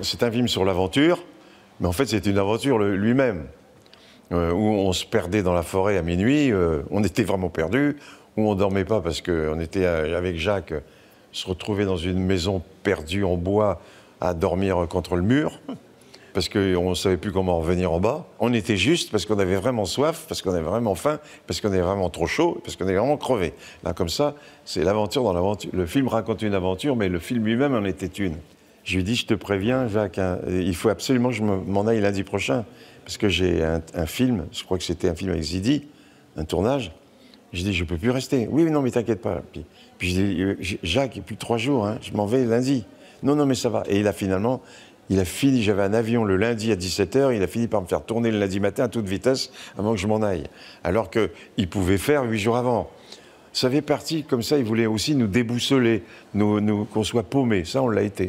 c'est un film sur l'aventure, mais en fait, c'est une aventure lui-même. Euh, où on se perdait dans la forêt à minuit, euh, on était vraiment perdu, où on dormait pas parce qu'on était euh, avec Jacques, se retrouver dans une maison perdue en bois à dormir contre le mur, parce qu'on ne savait plus comment revenir en bas. On était juste parce qu'on avait vraiment soif, parce qu'on avait vraiment faim, parce qu'on avait vraiment trop chaud, parce qu'on est vraiment crevé. Là, comme ça, c'est l'aventure dans l'aventure. Le film raconte une aventure, mais le film lui-même en était une. Je lui dis :« dit, je te préviens, Jacques, hein, il faut absolument que je m'en aille lundi prochain, parce que j'ai un, film, je crois que c'était un film avec Zidi, un tournage. Je dit, je ne peux plus rester. Oui, non, mais t'inquiète pas. Puis, puis je euh, Jacques, il n'y a plus trois jours, hein, je m'en vais lundi. Non, non, mais ça va. Et il a finalement, il a fini, j'avais un avion le lundi à 17h, il a fini par me faire tourner le lundi matin à toute vitesse avant que je m'en aille. Alors qu'il pouvait faire huit jours avant. Ça avait parti comme ça, il voulait aussi nous déboussoler, nous, nous qu'on soit paumé. Ça, on l'a été.